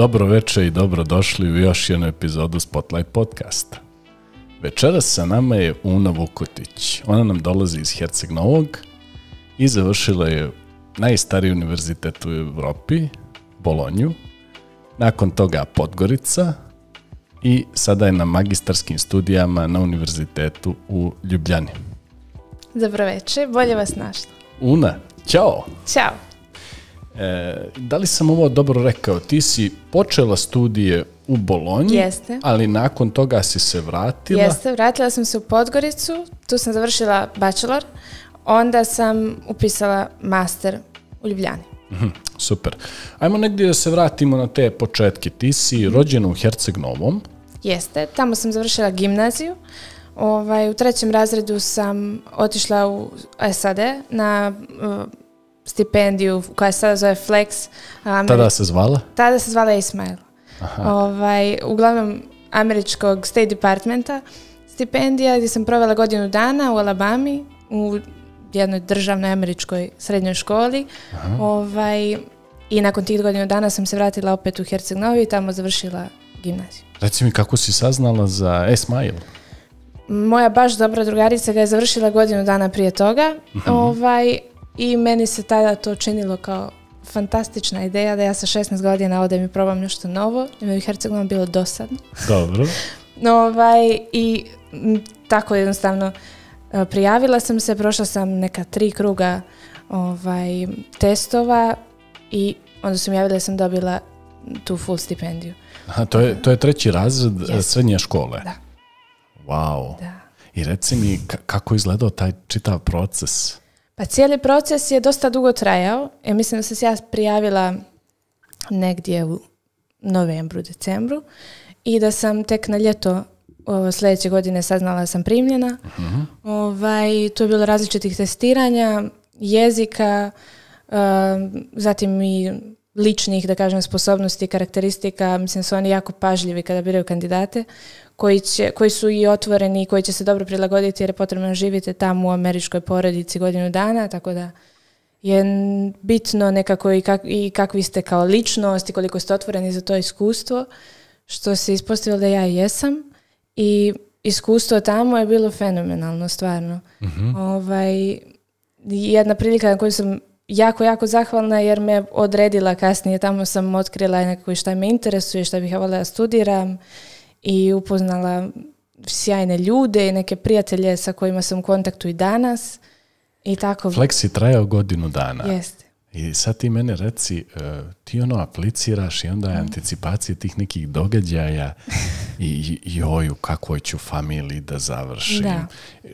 Dobro večer i dobro došli u još jednu epizodu Spotlight podcasta. Večeras sa nama je Una Vukotić. Ona nam dolazi iz Herceg Novog i završila je najstariji univerzitet u Europi, Bolonju, nakon toga Podgorica i sada je na magistarskim studijama na univerzitetu u Ljubljani. Dobro večer, bolje vas našla. Una, ćao! Ćao! E, da li sam ovo dobro rekao? Ti si počela studije u Bolonji, Jeste. ali nakon toga si se vratila. Jeste, vratila sam se u Podgoricu, tu sam završila bachelor, onda sam upisala master u Ljubljani. Mhm, super. Ajmo negdje da se vratimo na te početke. Ti si mhm. rođena u Herceg Novom. Jeste, tamo sam završila gimnaziju. Ovaj, u trećem razredu sam otišla u SAD na e, stipendiju koja se sada zove Flex. Ameri... Tada se zvala? Tada se zvala Ismail. Ovaj, uglavnom američkog State Departmenta stipendija gdje sam provela godinu dana u Alabami u jednoj državnoj američkoj srednjoj školi. Ovaj, I nakon tih godinu dana sam se vratila opet u Herceg Novi i tamo završila gimnaziju. Reci mi kako si saznala za Ismail? Moja baš dobra drugarica ga je završila godinu dana prije toga. Mhm. Ovaj, i meni se tada to činilo kao fantastična ideja da ja sa 16 godina odem i probam nešto novo. I mi je bilo dosadno. Dobro. no, ovaj, I tako jednostavno e, prijavila sam se, prošla sam neka tri kruga ovaj, testova i onda sam javila da sam dobila tu full stipendiju. Aha, to, je, to je treći razred yes. E, srednje škole? Da. Wow. Da. I reci mi kako je izgledao taj čitav proces? A pa cijeli proces je dosta dugo trajao. Ja mislim da sam se ja prijavila negdje u novembru, decembru i da sam tek na ljeto sljedeće godine saznala da sam primljena. Uh ovaj, tu je bilo različitih testiranja, jezika, e, zatim i ličnih, da kažem, sposobnosti, karakteristika. Mislim su oni jako pažljivi kada biraju kandidate koji, će, koji su i otvoreni i koji će se dobro prilagoditi jer je potrebno živite tamo u američkoj porodici godinu dana, tako da je bitno nekako i, kak, i kakvi ste kao ličnost i koliko ste otvoreni za to iskustvo, što se ispostavilo da ja jesam i iskustvo tamo je bilo fenomenalno, stvarno. Mm ovaj, jedna prilika na koju sam jako, jako zahvalna jer me odredila kasnije, tamo sam otkrila nekako šta me interesuje, šta bih ja voljela studiram i upoznala sjajne ljude i neke prijatelje sa kojima sam u kontaktu i danas. I tako... Fleksi je trajao godinu dana. Jeste. I sad ti mene reci, e, ti ono apliciraš i onda je anticipacija tih nekih događaja i, joj, u kakvoj ću familiji da završim.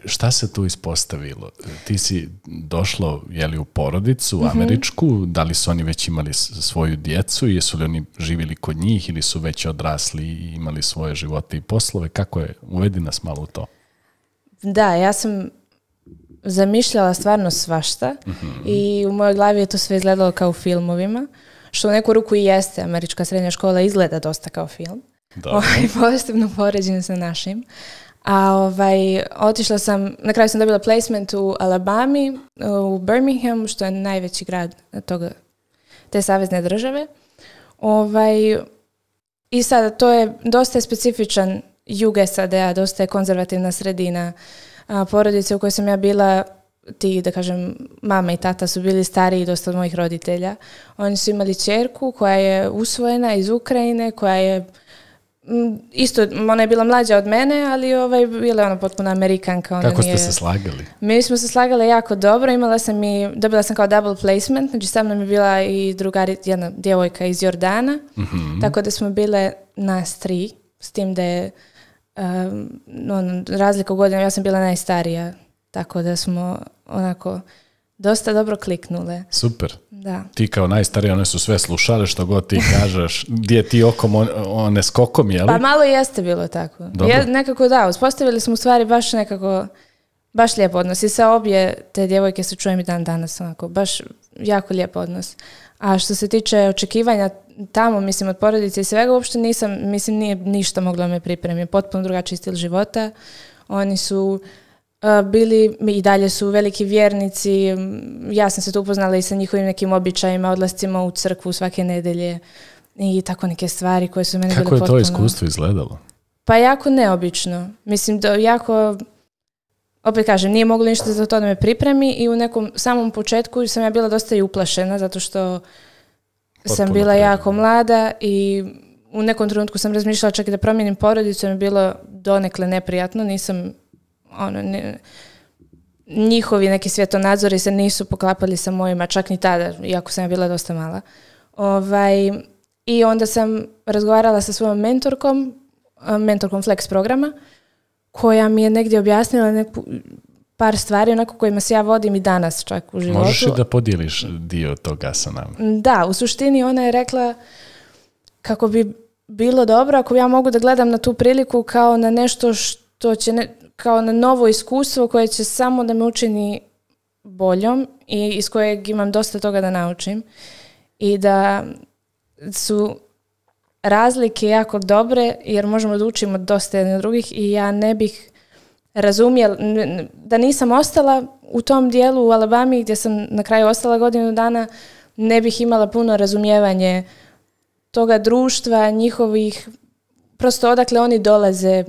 Šta se tu ispostavilo? Ti si došlo jeli, u porodicu mhm. američku, da li su oni već imali svoju djecu, jesu li oni živjeli kod njih ili su već odrasli i imali svoje živote i poslove? Kako je? Uvedi nas malo u to. Da, ja sam zamišljala stvarno svašta mhm. i u mojoj glavi je to sve izgledalo kao u filmovima, što u neku ruku i jeste, američka srednja škola izgleda dosta kao film. Ovaj, pozitivno poređen sa našim. A ovaj, otišla sam, na kraju sam dobila placement u Alabami, u Birmingham, što je najveći grad toga, te savezne države. Ovaj, I sada, to je dosta je specifičan jug SAD-a, dosta je konzervativna sredina. A, porodice u kojoj sam ja bila, ti, da kažem, mama i tata su bili stariji dosta od mojih roditelja. Oni su imali čerku koja je usvojena iz Ukrajine, koja je isto, ona je bila mlađa od mene, ali ovaj, bila je ona potpuno amerikanka. Ona Kako ste nije... se slagali? Mi smo se slagali jako dobro, imala sam i, dobila sam kao double placement, znači sa mnom je bila i drugari, jedna djevojka iz Jordana, mhm. tako da smo bile nas tri, s tim da je um, on, razlika u godinama, ja sam bila najstarija, tako da smo onako dosta dobro kliknule. Super. Da. Ti kao najstarije, one su sve slušale što god ti kažeš, gdje ti okom, one skokom, jel? Pa malo jeste bilo tako. Dobro. nekako da, uspostavili smo stvari baš nekako, baš lijep odnos. I sa obje te djevojke se čujem i dan danas, onako, baš jako lijep odnos. A što se tiče očekivanja tamo, mislim, od porodice i svega, uopšte nisam, mislim, nije ništa moglo me pripremiti. Potpuno drugačiji stil života. Oni su bili i dalje su veliki vjernici. Ja sam se tu upoznala i sa njihovim nekim običajima, odlascima u crkvu svake nedelje i tako neke stvari koje su meni Kako potpuno... Kako je to iskustvo izgledalo? Pa jako neobično. Mislim, da jako... Opet kažem, nije moglo ništa za to da me pripremi i u nekom samom početku sam ja bila dosta i uplašena zato što sam bila jako mlada i u nekom trenutku sam razmišljala čak i da promijenim porodicu, mi je bilo donekle neprijatno, nisam ono, njihovi neki svjetonadzori se nisu poklapali sa mojima, čak ni tada, iako sam ja bila dosta mala. Ovaj, I onda sam razgovarala sa svojom mentorkom, mentorkom Flex programa, koja mi je negdje objasnila neku, par stvari onako kojima se ja vodim i danas čak u životu. Možeš li da podijeliš dio toga sa nama? Da, u suštini ona je rekla kako bi bilo dobro ako ja mogu da gledam na tu priliku kao na nešto što će ne, kao na novo iskustvo koje će samo da me učini boljom i iz kojeg imam dosta toga da naučim i da su razlike jako dobre jer možemo da učimo dosta jedne od drugih i ja ne bih razumjela, da nisam ostala u tom dijelu u Alabami gdje sam na kraju ostala godinu dana, ne bih imala puno razumijevanje toga društva, njihovih, prosto odakle oni dolaze,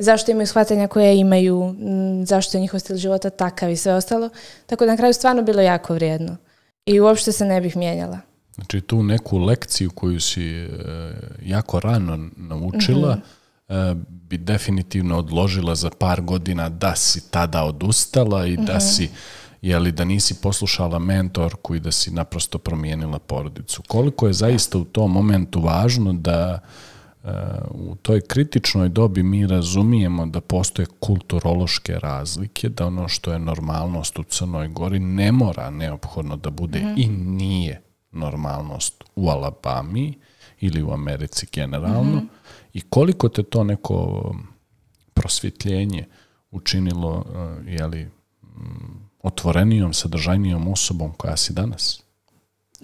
zašto imaju shvatanja koje imaju, mm, zašto je njihov stil života takav i sve ostalo. Tako da na kraju stvarno bilo jako vrijedno. I uopšte se ne bih mijenjala. Znači tu neku lekciju koju si e, jako rano naučila mhm. e, bi definitivno odložila za par godina da si tada odustala i da mhm. si jeli da nisi poslušala mentorku i da si naprosto promijenila porodicu. Koliko je zaista u tom momentu važno da u toj kritičnoj dobi mi razumijemo da postoje kulturološke razlike, da ono što je normalnost u Crnoj Gori ne mora neophodno da bude mhm. i nije normalnost u Alabami ili u Americi generalno mhm. i koliko te to neko prosvjetljenje učinilo e, jeli, mm, otvorenijom, sadržajnijom osobom koja si danas?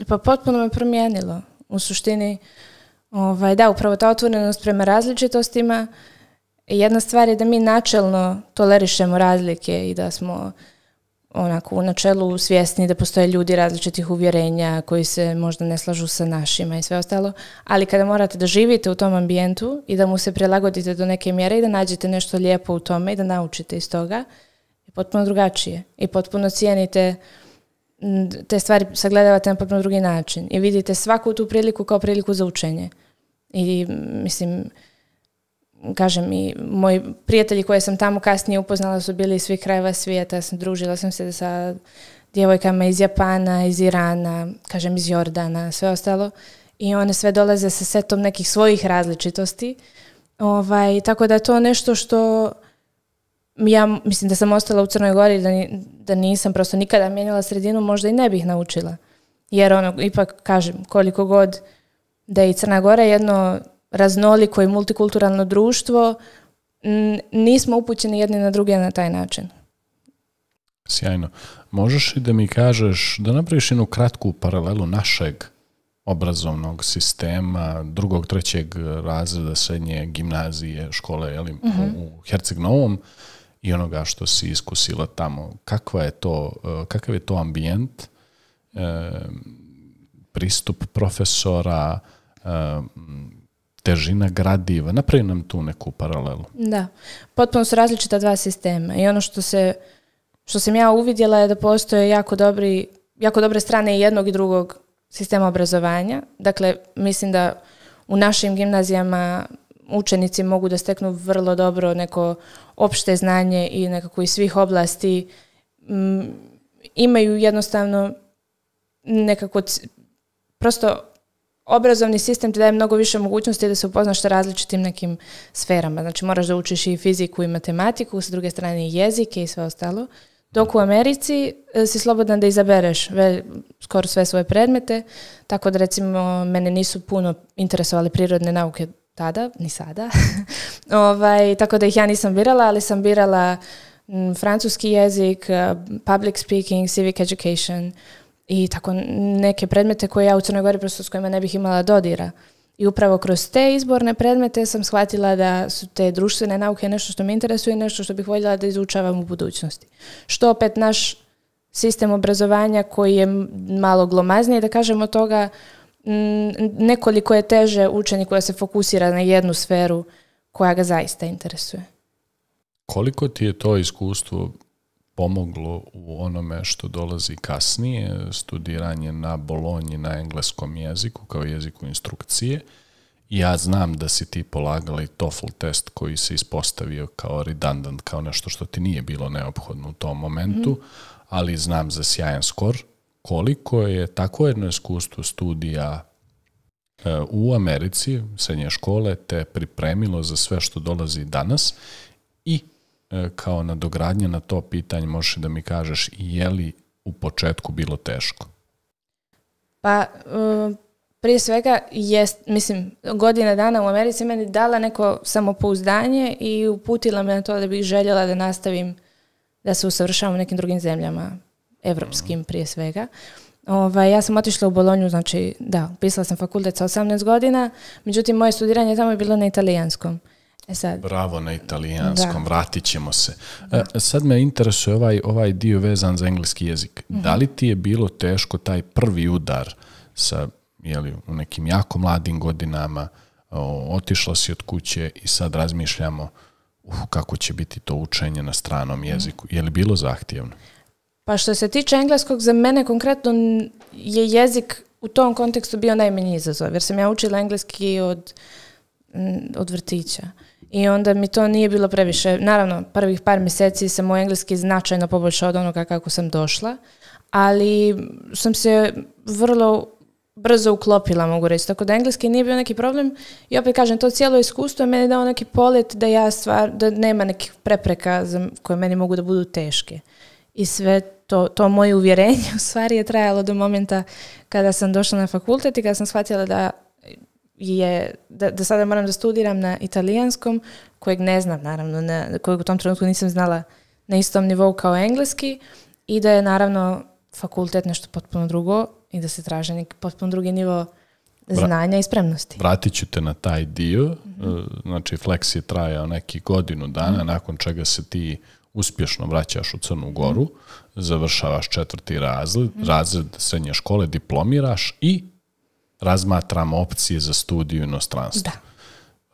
Pa potpuno me promijenilo. U suštini Ovaj, da, upravo ta otvorenost prema različitostima. Jedna stvar je da mi načelno tolerišemo razlike i da smo onako u načelu svjesni da postoje ljudi različitih uvjerenja koji se možda ne slažu sa našima i sve ostalo, ali kada morate da živite u tom ambijentu i da mu se prilagodite do neke mjere i da nađete nešto lijepo u tome i da naučite iz toga, je potpuno drugačije i potpuno cijenite te stvari sagledavate na potpuno drugi način i vidite svaku tu priliku kao priliku za učenje. I mislim, kažem i moji prijatelji koje sam tamo kasnije upoznala su bili iz svih krajeva svijeta, sam družila sam se sa djevojkama iz Japana, iz Irana, kažem iz Jordana, sve ostalo i one sve dolaze sa setom nekih svojih različitosti. Ovaj, tako da je to nešto što ja mislim da sam ostala u Crnoj Gori, da, da nisam prosto nikada mijenjala sredinu, možda i ne bih naučila. Jer ono, ipak kažem, koliko god da je i Crna Gora jedno raznoliko i multikulturalno društvo, nismo upućeni jedni na druge na taj način. Sjajno. Možeš li da mi kažeš, da napraviš jednu kratku paralelu našeg obrazovnog sistema drugog, trećeg razreda srednje gimnazije, škole jeli, mhm. u Herceg Novom i onoga što si iskusila tamo. Kakva je to, eh, kakav je to ambijent, eh, pristup profesora, težina gradiva. Napravi nam tu neku paralelu. Da, potpuno su različita dva sistema i ono što se što sam ja uvidjela je da postoje jako, dobri, jako dobre strane i jednog i drugog sistema obrazovanja. Dakle, mislim da u našim gimnazijama učenici mogu da steknu vrlo dobro neko opšte znanje i nekako iz svih oblasti mm, imaju jednostavno nekako prosto obrazovni sistem ti daje mnogo više mogućnosti da se upoznaš sa različitim nekim sferama. Znači moraš da učiš i fiziku i matematiku, s druge strane i jezike i sve ostalo. Dok u Americi e, si slobodan da izabereš skoro sve svoje predmete, tako da recimo mene nisu puno interesovali prirodne nauke tada, ni sada. ovaj, tako da ih ja nisam birala, ali sam birala francuski jezik, e, public speaking, civic education, i tako neke predmete koje ja u Crnoj Gori prosto s kojima ne bih imala dodira. I upravo kroz te izborne predmete sam shvatila da su te društvene nauke nešto što me interesuje i nešto što bih voljela da izučavam u budućnosti. Što opet naš sistem obrazovanja koji je malo glomazniji, da kažemo toga mm, nekoliko je teže učenik koja se fokusira na jednu sferu koja ga zaista interesuje. Koliko ti je to iskustvo pomoglo u onome što dolazi kasnije, studiranje na Bolonji na engleskom jeziku kao jeziku instrukcije. Ja znam da si ti polagala i TOEFL test koji se ispostavio kao redundant, kao nešto što ti nije bilo neophodno u tom momentu, mhm. ali znam za sjajan skor. Koliko je tako jedno iskustvo studija e, u Americi, srednje škole, te pripremilo za sve što dolazi danas E, kao dogradnje na to pitanje možeš da mi kažeš je li u početku bilo teško? Pa, e, prije svega, jest, mislim, godina dana u Americi meni dala neko samopouzdanje i uputila me na to da bih željela da nastavim da se usavršavam u nekim drugim zemljama, evropskim mhm. prije svega. Ova ja sam otišla u Bolonju, znači da, pisala sam fakultet sa 18 godina, međutim moje studiranje tamo je bilo na italijanskom. E sad. Bravo na italijanskom, da. vratit ćemo se. E, sad me interesuje ovaj, ovaj dio vezan za engleski jezik. Mhm. Da li ti je bilo teško taj prvi udar sa jeli, u nekim jako mladim godinama, o, otišla si od kuće i sad razmišljamo uh, kako će biti to učenje na stranom mhm. jeziku. Je li bilo zahtjevno? Pa što se tiče engleskog, za mene konkretno je jezik u tom kontekstu bio najmanji izazov, jer sam ja učila engleski od, od vrtića. I onda mi to nije bilo previše. Naravno, prvih par mjeseci sam moj engleski značajno poboljšao od onoga kako sam došla, ali sam se vrlo brzo uklopila, mogu reći. Tako da engleski nije bio neki problem i opet kažem, to cijelo iskustvo je meni dao neki polet da ja stvar, da nema nekih prepreka koje meni mogu da budu teške. I sve to, to moje uvjerenje u stvari je trajalo do momenta kada sam došla na fakultet i kada sam shvatila da je, da, da sada moram da studiram na italijanskom, kojeg ne znam naravno, na, kojeg u tom trenutku nisam znala na istom nivou kao engleski i da je naravno fakultet nešto potpuno drugo i da se traže neki potpuno drugi nivo znanja i spremnosti. Vratit ću te na taj dio, mhm. e, znači Flex je trajao neki godinu dana, mhm. nakon čega se ti uspješno vraćaš u Crnu Goru, mhm. završavaš četvrti razred, razred srednje škole, diplomiraš i razmatram opcije za studiju inostranstva. Da.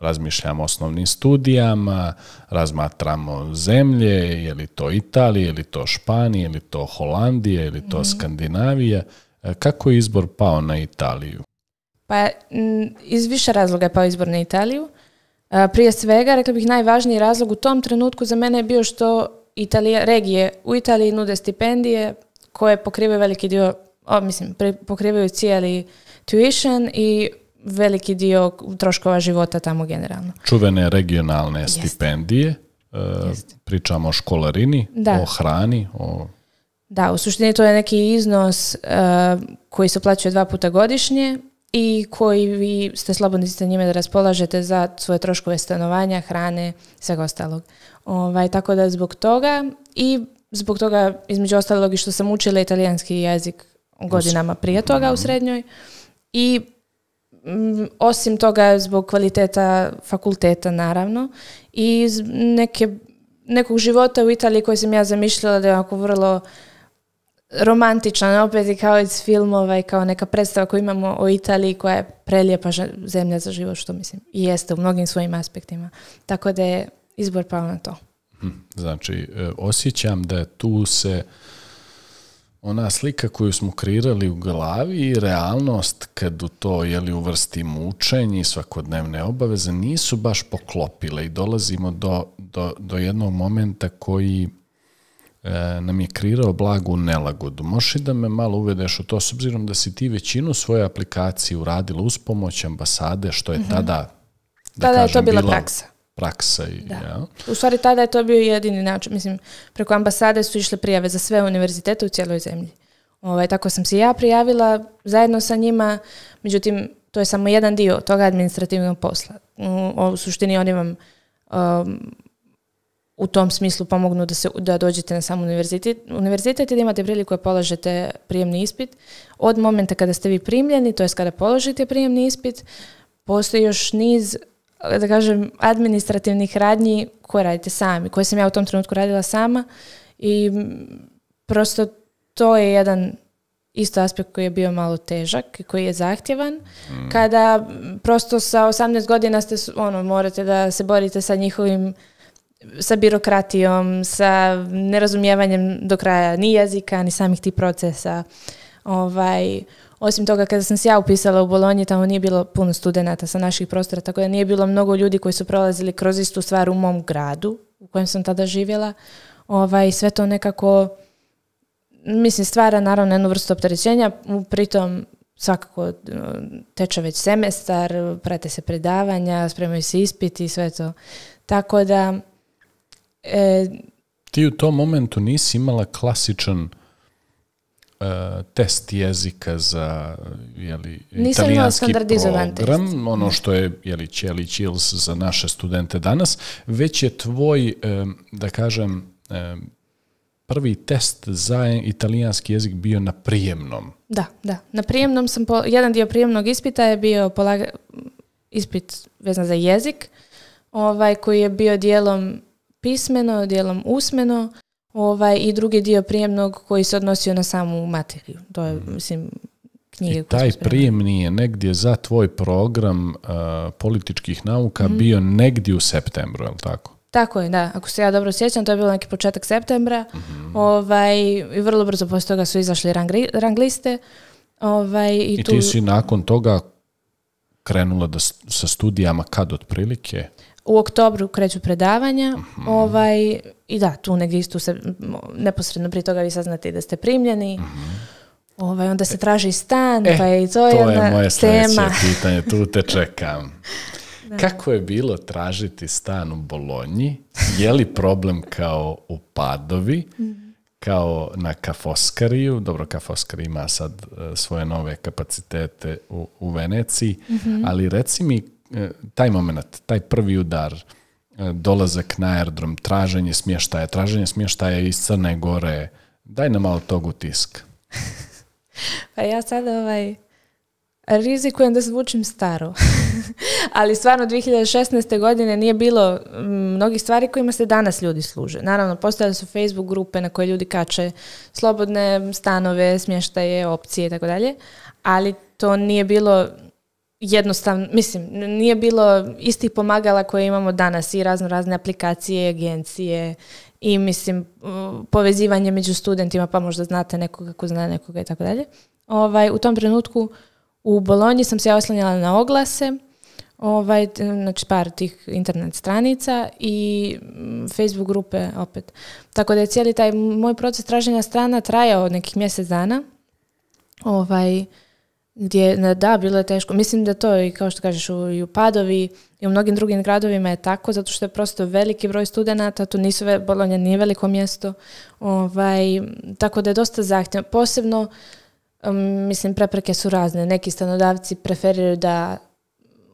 Razmišljamo o osnovnim studijama, razmatramo zemlje, je li to Italija, je li to Španija, je li to Holandija, je li to mhm. Skandinavija. E, kako je izbor pao na Italiju? Pa iz više razloga je pao izbor na Italiju. E, prije svega, rekla bih, najvažniji razlog u tom trenutku za mene je bio što Italija, regije u Italiji nude stipendije koje pokrivaju veliki dio, o, mislim, pokrivaju cijeli tuition i veliki dio troškova života tamo generalno. Čuvene regionalne stipendije, e, pričamo o školarini, da. o hrani, o... Da, u suštini to je neki iznos e, koji se plaćuje dva puta godišnje i koji vi ste slobodni sa njime da raspolažete za svoje troškove stanovanja, hrane, svega ostalog. Ovaj, tako da zbog toga i zbog toga između ostalog i što sam učila italijanski jezik godinama prije toga u mhm. srednjoj, i mm, osim toga zbog kvaliteta fakulteta naravno i neke, nekog života u Italiji koji sam ja zamišljala da je onako vrlo romantičan, opet i kao iz filmova i kao neka predstava koju imamo o Italiji koja je prelijepa zemlja za život, što mislim i jeste u mnogim svojim aspektima. Tako da je izbor pao na to. Hm, znači, e, osjećam da tu se ona slika koju smo kreirali u glavi i realnost kad u to jeli, uvrstimo učenje i svakodnevne obaveze nisu baš poklopile i dolazimo do, do, do jednog momenta koji e, nam je kreirao blagu nelagodu. Možeš da me malo uvedeš u to s obzirom da si ti većinu svoje aplikacije uradila uz pomoć ambasade što je mhm. tada mm -hmm. da, da, kažem, je to bila praksa praksa. I, Ja. U stvari tada je to bio jedini način. Mislim, preko ambasade su išle prijave za sve univerzitete u cijeloj zemlji. Ovaj, tako sam se ja prijavila zajedno sa njima, međutim, to je samo jedan dio toga administrativnog posla. U, suštini oni vam um, u tom smislu pomognu da, se, da dođete na sam univerzitet, univerzitet i da imate priliku da polažete prijemni ispit. Od momenta kada ste vi primljeni, to je kada položite prijemni ispit, postoji još niz da kažem, administrativnih radnji koje radite sami, koje sam ja u tom trenutku radila sama i prosto to je jedan isto aspekt koji je bio malo težak i koji je zahtjevan. Mm. Kada prosto sa 18 godina ste, ono, morate da se borite sa njihovim sa birokratijom, sa nerazumijevanjem do kraja ni jezika, ni samih tih procesa. Ovaj, osim toga, kada sam se ja upisala u Bolonji, tamo nije bilo puno studenata sa naših prostora, tako da nije bilo mnogo ljudi koji su prolazili kroz istu stvar u mom gradu u kojem sam tada živjela. Ovaj, sve to nekako, mislim, stvara naravno jednu vrstu opterećenja, pritom svakako teče već semestar, prate se predavanja, spremaju se ispiti i sve to. Tako da... E, Ti u tom momentu nisi imala klasičan E, test jezika za jeli, Nisam italijanski program, ono što je jeli, Čeli Chills za naše studente danas, već je tvoj, e, da kažem, e, prvi test za italijanski jezik bio na prijemnom. Da, da. Na prijemnom sam, jedan dio prijemnog ispita je bio polaga, ispit vezan za jezik, ovaj, koji je bio dijelom pismeno, dijelom usmeno, ovaj, i drugi dio prijemnog koji se odnosio na samu materiju. To je, mhm. mislim, I taj prijemni je negdje za tvoj program uh, političkih nauka mhm. bio negdje u septembru, je li tako? Tako je, da. Ako se ja dobro sjećam, to je bilo neki početak septembra. Mhm. Ovaj, I vrlo brzo poslije toga su izašli rangliste. Ovaj, i, I tu... ti si nakon toga krenula da, sa studijama kad otprilike? u oktobru kreću predavanja mhm. ovaj, i da, tu negdje isto se neposredno prije toga vi saznate da ste primljeni. Mhm. Ovaj, onda se e, traži stan, e, pa je i to, to je moje tema. pitanje, tu te čekam. Kako je bilo tražiti stan u Bolonji? Je li problem kao u Padovi? Mhm. kao na Kafoskariju, dobro Kafoskar ima sad e, svoje nove kapacitete u, u Veneciji, ali reci mi E, taj moment, taj prvi udar, e, dolazak na aerodrom, traženje smještaja, traženje smještaja iz Crne Gore, daj nam malo tog utiska. pa ja sad ovaj, rizikujem da zvučim staro. Ali stvarno 2016. godine nije bilo mnogih stvari kojima se danas ljudi služe. Naravno, postojale su Facebook grupe na koje ljudi kače slobodne stanove, smještaje, opcije i tako dalje. Ali to nije bilo jednostavno, mislim, nije bilo istih pomagala koje imamo danas i razno razne aplikacije, agencije i mislim povezivanje među studentima, pa možda znate nekoga ko zna nekoga i tako dalje. Ovaj, u tom trenutku u Bolonji sam se ja oslanjala na oglase, ovaj, znači par tih internet stranica i Facebook grupe opet. Tako da je cijeli taj moj proces traženja strana trajao nekih mjesec dana. Ovaj, gdje, da, bilo je teško. Mislim da to kao što kažeš u, i u Padovi i u mnogim drugim gradovima je tako, zato što je prosto veliki broj studenata, tu nisu, Bolonja nije veliko mjesto, ovaj, tako da je dosta zahtjevno. Posebno, mislim, prepreke su razne. Neki stanodavci preferiraju da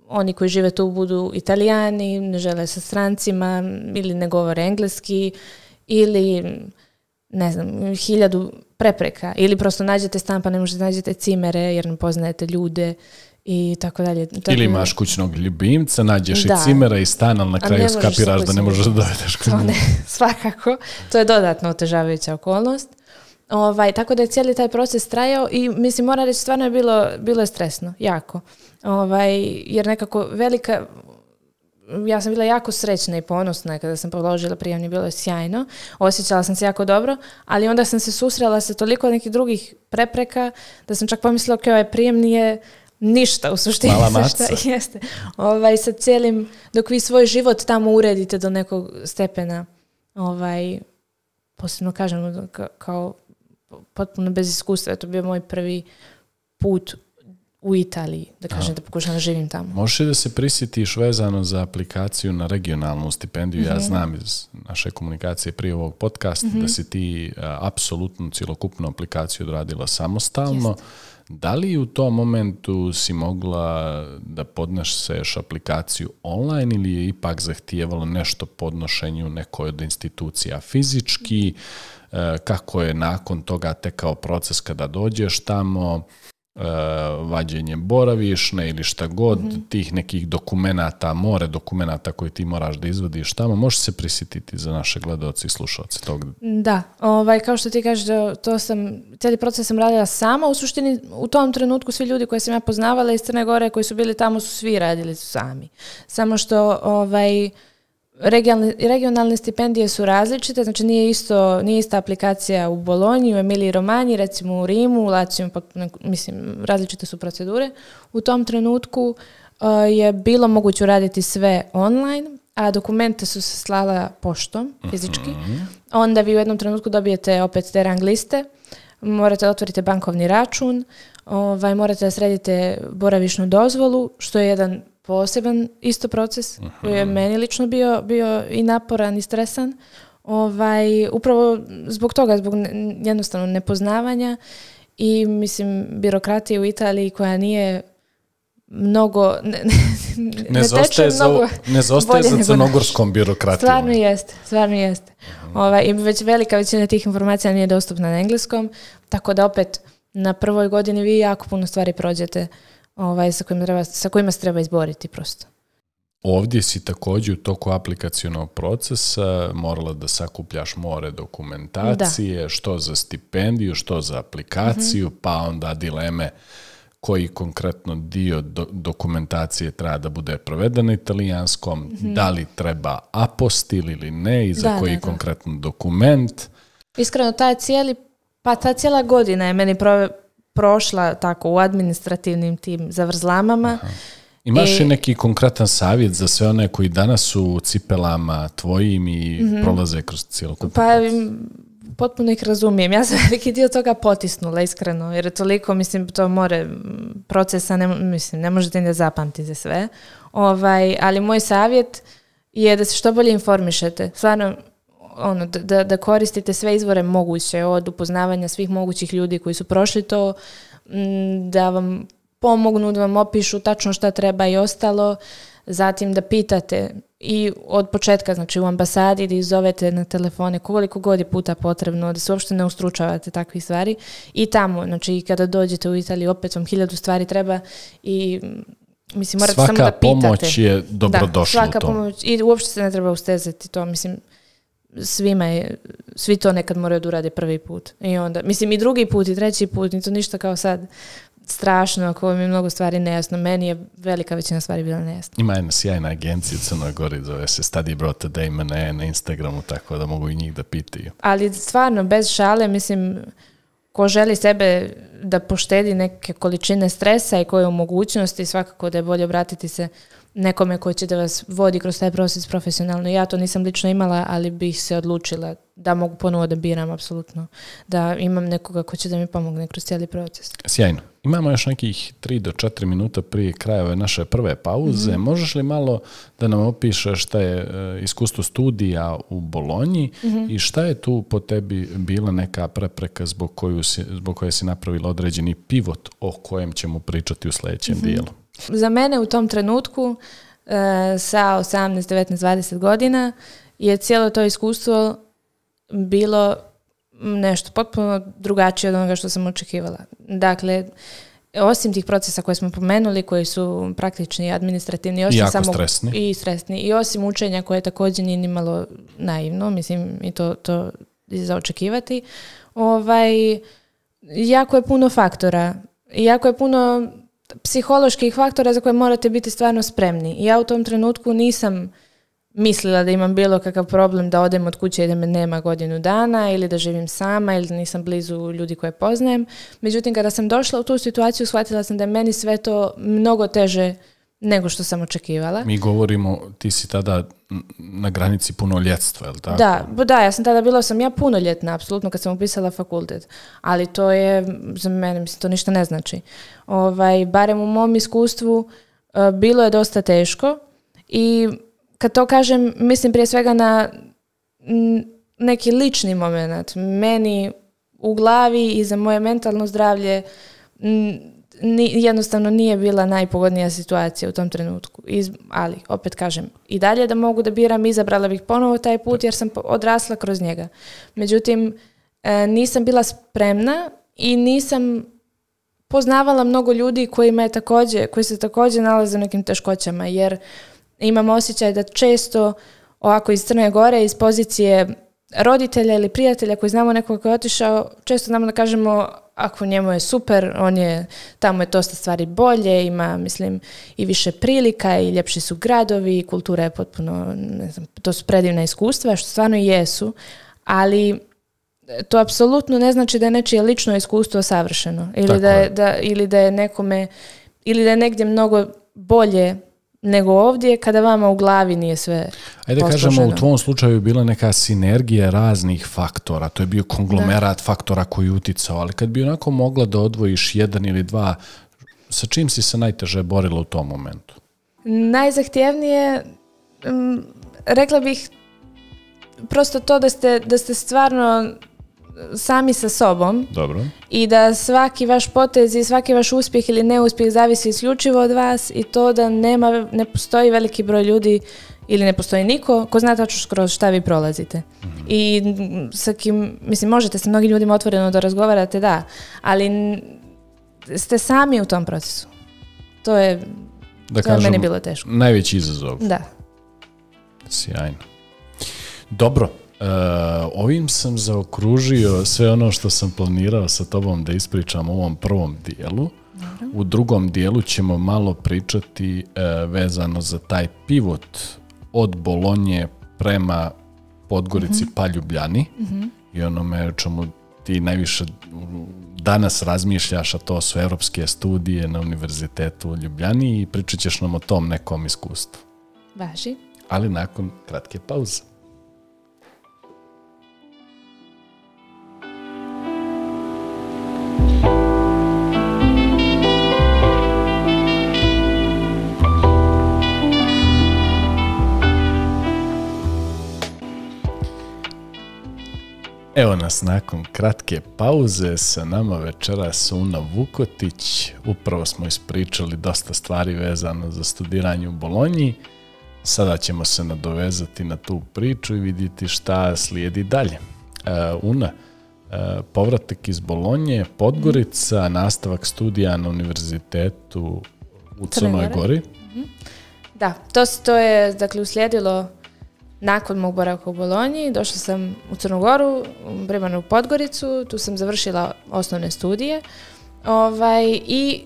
oni koji žive tu budu italijani, ne žele sa strancima ili ne govore engleski ili ne znam, hiljadu prepreka ili prosto nađete stan pa ne možete nađete cimere jer ne poznajete ljude i tako dalje. ili imaš kućnog ljubimca, nađeš da. i cimera i stan, ali na kraju skapiraš da ne možeš da dovedeš ne, svakako. To je dodatno otežavajuća okolnost. Ovaj, tako da je cijeli taj proces trajao i mislim moram reći stvarno je bilo, bilo je stresno, jako. Ovaj, jer nekako velika, ja sam bila jako srećna i ponosna kada sam položila prijemni, bilo je sjajno, osjećala sam se jako dobro, ali onda sam se susrela sa toliko nekih drugih prepreka da sam čak pomislila ok, ovaj prijemni je ništa u suštini Mala maca. jeste. Ovaj, sa cijelim, dok vi svoj život tamo uredite do nekog stepena, ovaj, posebno kažem, kao potpuno bez iskustva, to bio moj prvi put u Italiji, da kažem, da pokušam da živim tamo. Možeš da se prisjetiš vezano za aplikaciju na regionalnu stipendiju? Ja mhm. znam iz naše komunikacije prije ovog podcasta da mhm. si ti apsolutno cjelokupnu aplikaciju odradila samostalno. Da li u tom momentu si mogla da podneseš aplikaciju online ili je ipak zahtijevalo nešto podnošenju nekoj od institucija fizički? E, kako je nakon toga tekao proces kada dođeš tamo? Eh, vađenje boravišne ili šta god, mhm. tih nekih dokumenata, more dokumenata koje ti moraš da izvadiš tamo, možeš se prisjetiti za naše gledoci i slušalce tog? Da, ovaj, kao što ti kažeš, to sam, cijeli proces sam radila sama, u suštini u tom trenutku svi ljudi koje sam ja poznavala iz Crne Gore koji su bili tamo su svi radili sami. Samo što ovaj, Regionalne, regionalne stipendije su različite, znači nije, isto, nije ista aplikacija u Bolonji, u Emiliji Romanji, recimo u Rimu, u Laciju, pa mislim, različite su procedure. U tom trenutku eh, je bilo moguće raditi sve online, a dokumente su se slala poštom, fizički. Mhm. Onda vi u jednom trenutku dobijete opet te rang liste, morate da otvorite bankovni račun, ovaj, morate da sredite boravišnu dozvolu, što je jedan poseban isto proces uh koji je meni lično bio, bio i naporan i stresan. Ovaj, upravo zbog toga, zbog jednostavno nepoznavanja i mislim birokratije u Italiji koja nije mnogo ne, ne, ne, za, ne zostaje za crnogorskom birokratijom. Stvarno jeste, stvarno jeste. Ovaj, I već velika većina tih informacija nije dostupna na engleskom, tako da opet na prvoj godini vi jako puno stvari prođete ovaj, sa, kojima treba, sa kojima se treba izboriti prosto. Ovdje si također u toku aplikacijonog procesa morala da sakupljaš more dokumentacije, što za stipendiju, što za aplikaciju, mhm. pa onda dileme koji konkretno dio dokumentacije treba da bude proveden italijanskom, mhm. da li treba apostil ili ne i za koji da, konkretno dokument. Iskreno, taj cijeli, pa ta cijela godina je meni prove, prošla tako u administrativnim tim zavrzlamama. Aha. Imaš li neki konkretan savjet za sve one koji danas su u cipelama tvojim i mhm. prolaze kroz cijelokupnu Pa potpuno ih razumijem. Ja sam veliki dio toga potisnula, iskreno, jer je toliko, mislim, to more procesa, ne, mislim, ne možete ne zapamtiti za sve. Ovaj, ali moj savjet je da se što bolje informišete. Stvarno, ono, da, da koristite sve izvore moguće od upoznavanja svih mogućih ljudi koji su prošli to, da vam pomognu, da vam opišu tačno šta treba i ostalo, zatim da pitate i od početka, znači u ambasadi da zovete na telefone koliko god je puta potrebno, da se uopšte ne ustručavate takvih stvari i tamo, znači kada dođete u Italiju opet vam hiljadu stvari treba i mislim morate samo da pitate. Svaka pomoć je dobrodošla da, svaka pomoć i uopšte se ne treba ustezati to, mislim svima je, svi to nekad moraju da urade prvi put. I onda, mislim i drugi put i treći put, ni to ništa kao sad strašno, ako mi je mnogo stvari nejasno. Meni je velika većina stvari bila nejasna. Ima jedna sjajna agencija u Crnoj Gori, zove se Study Brought a Day, na Instagramu, tako da mogu i njih da pitaju. Ali stvarno, bez šale, mislim, ko želi sebe da poštedi neke količine stresa i koje u mogućnosti, svakako da je bolje obratiti se nekome koji će da vas vodi kroz taj proces profesionalno. Ja to nisam lično imala, ali bih se odlučila da mogu ponovo da biram, apsolutno. Da imam nekoga ko će da mi pomogne kroz cijeli proces. Sjajno. Imamo još nekih 3 do 4 minuta prije kraja ove naše prve pauze. Mhm. Možeš li malo da nam opiše šta je e, iskustvo studija u Bolonji mhm. i šta je tu po tebi bila neka prepreka zbog, koju zbog koje si napravila određeni pivot o kojem ćemo pričati u sljedećem mhm. dijelu? Za mene u tom trenutku e, sa 18, 19, 20 godina je cijelo to iskustvo bilo nešto potpuno drugačije od onoga što sam očekivala. Dakle, osim tih procesa koje smo pomenuli, koji su praktični, administrativni, osim jako samo stresni. i stresni, i osim učenja koje također nije malo naivno, mislim i to, to je za očekivati, ovaj, jako je puno faktora, jako je puno psiholoških faktora za koje morate biti stvarno spremni. Ja u tom trenutku nisam mislila da imam bilo kakav problem da odem od kuće i da me nema godinu dana ili da živim sama ili da nisam blizu ljudi koje poznajem. Međutim, kada sam došla u tu situaciju, shvatila sam da je meni sve to mnogo teže nego što sam očekivala. Mi govorimo, ti si tada na granici punoljetstva, je li tako? Da, da, ja sam tada bila sam ja punoljetna, apsolutno, kad sam upisala fakultet. Ali to je, za mene, mislim, to ništa ne znači. Ovaj, barem u mom iskustvu eh, bilo je dosta teško i kad to kažem, mislim prije svega na neki lični moment. Meni u glavi i za moje mentalno zdravlje ni, jednostavno nije bila najpogodnija situacija u tom trenutku. ali, opet kažem, i dalje da mogu da biram, izabrala bih ponovo taj put jer sam odrasla kroz njega. Međutim, e, nisam bila spremna i nisam poznavala mnogo ljudi kojima je takođe, koji se također nalaze u nekim teškoćama, jer imam osjećaj da često ovako iz Crne Gore, iz pozicije roditelja ili prijatelja koji znamo nekoga koji je otišao, često nam da kažemo ako njemu je super, on je, tamo je dosta stvari bolje, ima, mislim, i više prilika i ljepši su gradovi, kultura je potpuno, ne znam, to su predivna iskustva, što stvarno jesu, ali e, to apsolutno ne znači da je nečije lično iskustvo savršeno ili, da da, ili da je nekome, ili da je negdje mnogo bolje nego ovdje kada vama u glavi nije sve Ajde kažemo, u tvom slučaju je bila neka sinergija raznih faktora, to je bio konglomerat faktora koji uticao, ali kad bi onako mogla da odvojiš jedan ili dva, sa čim si se najteže borila u tom momentu? Najzahtjevnije, mm, rekla bih prosto to da ste, da ste stvarno sami sa sobom Dobro. i da svaki vaš potez i svaki vaš uspjeh ili neuspjeh zavisi isključivo od vas i to da nema, ne postoji veliki broj ljudi ili ne postoji niko ko zna tačno kroz šta vi prolazite. Mhm. I sa kim, mislim, možete sa mnogim ljudima otvoreno da razgovarate, da, ali ste sami u tom procesu. To je, da to kažem, je meni bilo teško. Najveći izazov. Da. Sjajno. Dobro, Eh, ovim sam zaokružio sve ono što sam planirao sa tobom da ispričam u ovom prvom dijelu. U drugom dijelu ćemo malo pričati eh, vezano za taj pivot od Bolonje prema Podgorici mhm. pa Ljubljani mhm. i onome čemu ti najviše danas razmišljaš, a to su evropske studije na Univerzitetu u Ljubljani i pričat ćeš nam o tom nekom iskustvu. Važi. Ali nakon kratke pauze. Evo nas nakon kratke pauze sa nama večera Suna Vukotić. Upravo smo ispričali dosta stvari vezano za studiranje u Bolonji. Sada ćemo se nadovezati na tu priču i vidjeti šta slijedi dalje. E, Una, e, povratak iz Bolonje, Podgorica, mhm. nastavak studija na univerzitetu u Crnoj Gori. Mhm. Da, to, to je dakle, uslijedilo nakon mog boravka u Bolonji došla sam u Crnu Goru, u Podgoricu, tu sam završila osnovne studije ovaj, i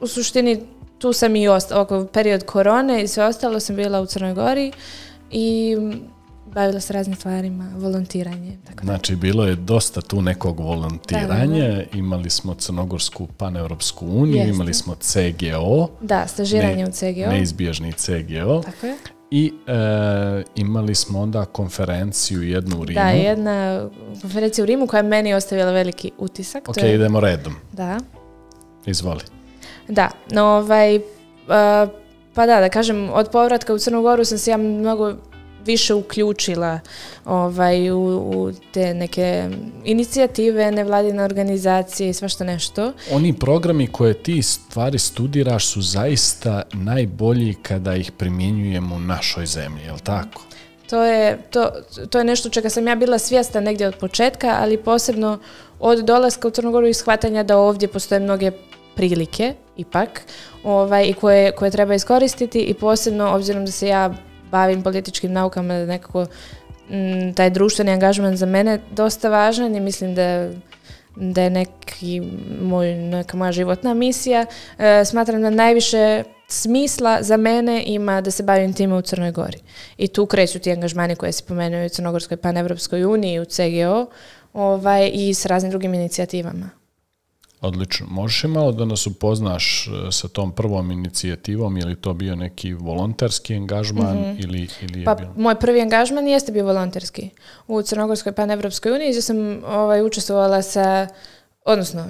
u suštini tu sam i oko period korone i sve ostalo sam bila u Crnoj Gori i bavila se raznim stvarima, volontiranje. Tako znači, bilo je dosta tu nekog volontiranja, imali smo Crnogorsku panevropsku uniju, imali smo CGO. Da, stažiranje u CGO. Neizbježni CGO. Tako je. I e, imali smo onda konferenciju jednu u Rimu. Da, jedna konferencija u Rimu koja je meni ostavila veliki utisak. Ok, idemo redom. Da. Izvoli. Da, no ovaj, uh, pa da, da kažem, od povratka u Crnu Goru sam se ja mnogo više uključila ovaj, u, te neke inicijative, nevladine organizacije i svašta nešto. Oni programi koje ti stvari studiraš su zaista najbolji kada ih primjenjujemo u našoj zemlji, je li tako? To je, to, to je nešto čega sam ja bila svjesna negdje od početka, ali posebno od dolaska u Crnogoru i shvatanja da ovdje postoje mnoge prilike ipak ovaj, i koje, koje treba iskoristiti i posebno obzirom da se ja bavim političkim naukama, nekako mm, taj društveni angažman za mene dosta važan i mislim da da je neki moj, neka moja životna misija. E, smatram da najviše smisla za mene ima da se bavim time u Crnoj Gori. I tu kreću ti angažmani koje se pomenuo u Crnogorskoj panevropskoj uniji, u CGO ovaj, i s raznim drugim inicijativama. Odlično. Možeš li malo da nas upoznaš e, sa tom prvom inicijativom, je li to bio neki volonterski angažman mm ili, ili je pa, Moj prvi angažman jeste bio volonterski. U Crnogorskoj panevropskoj uniji ja sam ovaj, učestvovala sa, odnosno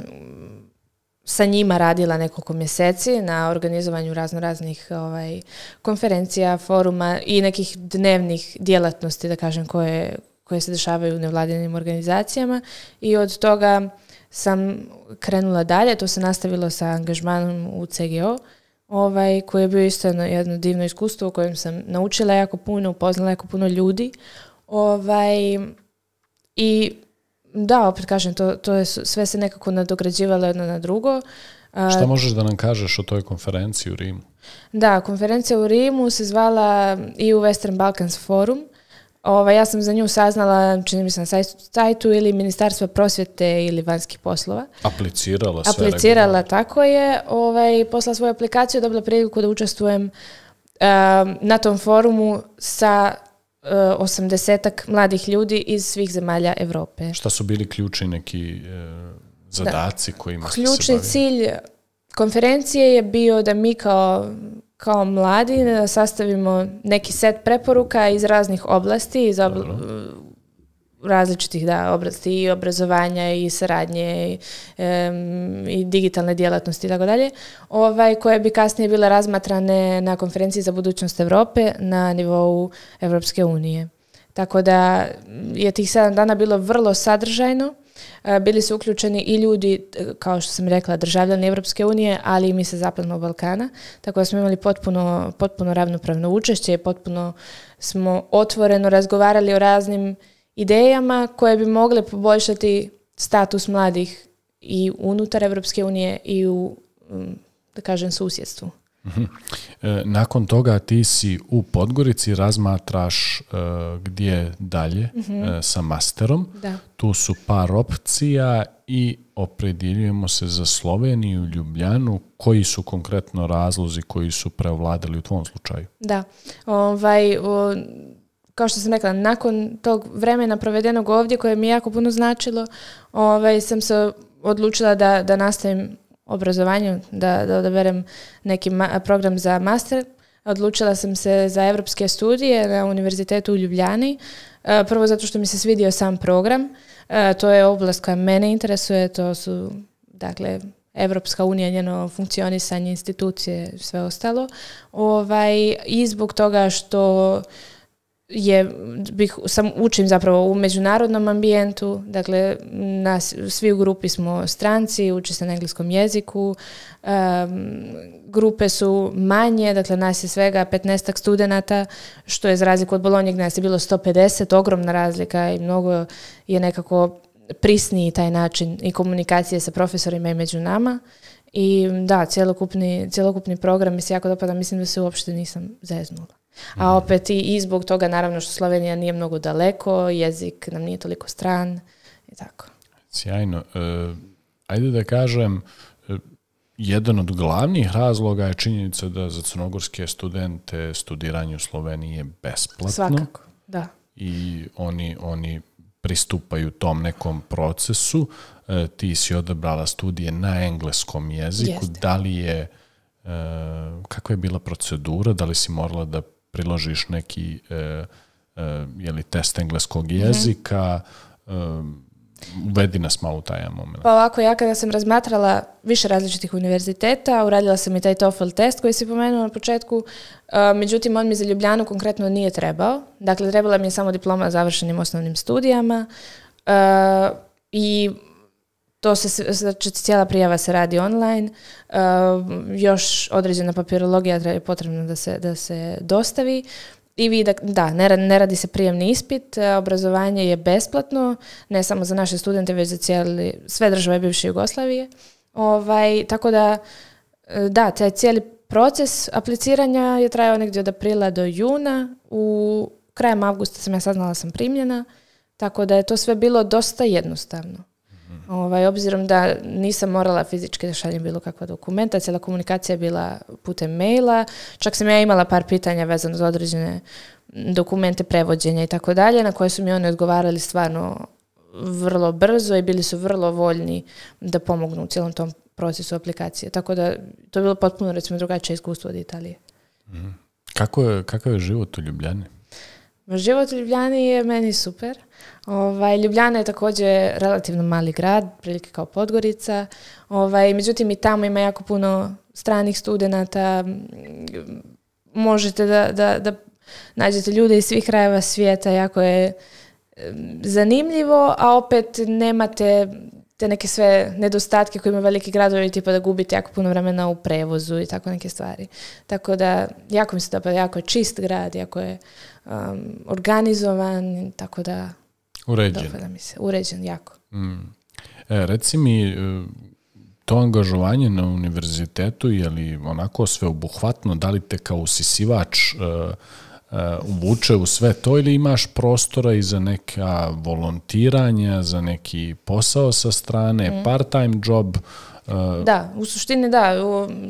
sa njima radila nekoliko mjeseci na organizovanju razno raznih ovaj, konferencija, foruma i nekih dnevnih djelatnosti, da kažem, koje, koje se dešavaju u nevladinim organizacijama i od toga sam krenula dalje, to se nastavilo sa angažmanom u CGO, ovaj, koji je bio isto jedno, jedno divno iskustvo u kojem sam naučila jako puno, upoznala jako puno ljudi. Ovaj, I da, opet kažem, to, to je, sve se nekako nadograđivalo jedno na drugo. Šta možeš da nam kažeš o toj konferenciji u Rimu? Da, konferencija u Rimu se zvala u Western Balkans Forum ova, ja sam za nju saznala, čini mi se na sajtu ili Ministarstva prosvjete ili vanjskih poslova. Aplicirala Aplicirala, tako je. Ovaj, posla svoju aplikaciju, dobila priliku da učestvujem uh, na tom forumu sa eh, osamdesetak uh, mladih ljudi iz svih zemalja Europe. Šta su bili eh, ključni neki uh, zadaci da. kojima Ključni cilj konferencije je bio da mi kao kao mladi da e, sastavimo neki set preporuka iz raznih oblasti, iz e, različitih da, oblasti i obrazovanja i saradnje i, digitalne djelatnosti i tako dalje, ovaj, koje bi kasnije bile razmatrane na konferenciji za budućnost Europe na nivou Europske unije. Tako da je tih sedam dana bilo vrlo sadržajno E, bili su uključeni i ljudi, e, kao što sam rekla, državljani Evropske unije, ali i mi sa Zapadnog Balkana, tako da smo imali potpuno, potpuno ravnopravno učešće potpuno smo otvoreno razgovarali o raznim idejama koje bi mogle poboljšati status mladih i unutar Evropske unije i u, da kažem, susjedstvu. E, nakon toga ti si u Podgorici, razmatraš e, gdje dalje e, mhm. sa masterom. Da. Tu su par opcija i opredjeljujemo se za Sloveniju, Ljubljanu. Koji su konkretno razlozi koji su preovladali u tvom slučaju? Da, ovaj, kao što sam rekla, nakon tog vremena provedenog ovdje koje mi jako puno značilo, ovaj, sam se odlučila da, da nastavim obrazovanju da, da odaberem neki program za master. Odlučila sam se za evropske studije na Univerzitetu u Ljubljani. E, prvo zato što mi se svidio sam program. E, to je oblast koja mene interesuje. To su, dakle, Evropska unija, njeno funkcionisanje, institucije, sve ostalo. Ovaj, I zbog toga što je, bih, sam, učim zapravo u međunarodnom ambijentu, dakle nas, svi u grupi smo stranci, uči se na engleskom jeziku, grupe su manje, dakle nas je svega 15 studenata, što je za razliku od bolonjeg gdje nas je bilo 150, ogromna razlika i mnogo je nekako prisniji taj način i komunikacije sa profesorima i među nama. I da, cjelokupni, program mi se jako dopada, mislim da se uopšte nisam zeznula. A mhm. opet i, zbog toga naravno što Slovenija nije mnogo daleko, jezik nam nije toliko stran i tako. Sjajno. E, ajde da kažem, e, jedan od glavnih razloga je činjenica da za crnogorske studente studiranje u Sloveniji je besplatno. Svakako, da. I oni, oni pristupaju tom nekom procesu. E, ti si odabrala studije na engleskom jeziku. Jeste. Da li je, kakva je bila procedura, da li si morala da priložiš neki e, e test engleskog mhm. jezika, mm -hmm. Uvedi nas malo u taj moment. Pa ovako, ja kada sam razmatrala više različitih univerziteta, uradila sam i taj TOEFL test koji si pomenuo na početku, e, međutim on mi za Ljubljanu konkretno nije trebao. Dakle, trebala mi je samo diploma završenim osnovnim studijama i to se, znači cijela prijava se radi online, ehm, još određena papirologija je potrebna da se, da se dostavi. I vi, da, da ne, radi se prijemni ispit, e, obrazovanje je besplatno, ne samo za naše studente, već za cijeli, sve države bivše Jugoslavije. Ovaj, tako da, e, da, taj cijeli proces apliciranja je trajao negdje od aprila do juna. U krajem avgusta sam ja saznala sam primljena, tako da je to sve bilo dosta jednostavno. Ovaj, obzirom da nisam morala fizički da šaljem bilo kakva dokumenta, cijela komunikacija je bila putem maila. Čak sam ja imala par pitanja vezano za određene dokumente prevođenja i tako dalje, na koje su mi oni odgovarali stvarno vrlo brzo i bili su vrlo voljni da pomognu u cijelom tom procesu aplikacije. Tako da to je bilo potpuno recimo drugačije iskustvo od Italije. Mhm. Kako je, kako je život u Ljubljani? Život u Ljubljani je meni super. Ovaj, Ljubljana je također relativno mali grad, prilike kao Podgorica. Ovaj, međutim, i tamo ima jako puno stranih studenata. Možete da, da, da nađete ljude iz svih krajeva svijeta. Jako je zanimljivo, a opet nemate te neke sve nedostatke koje imaju veliki gradovi, tipa da gubite jako puno vremena u prevozu i tako neke stvari. Tako da, jako mi se dopada, jako je čist grad, jako je um, organizovan, tako da... Uređen. da mi se, uređen, jako. Mm. E, reci mi, e, to angažovanje na univerzitetu je li onako sveobuhvatno, da li te kao usisivač... Uh, Uh, uvuče u sve to ili imaš prostora i za neka volontiranja, za neki posao sa strane, mhm. part-time job? Uh, da, u suštini da.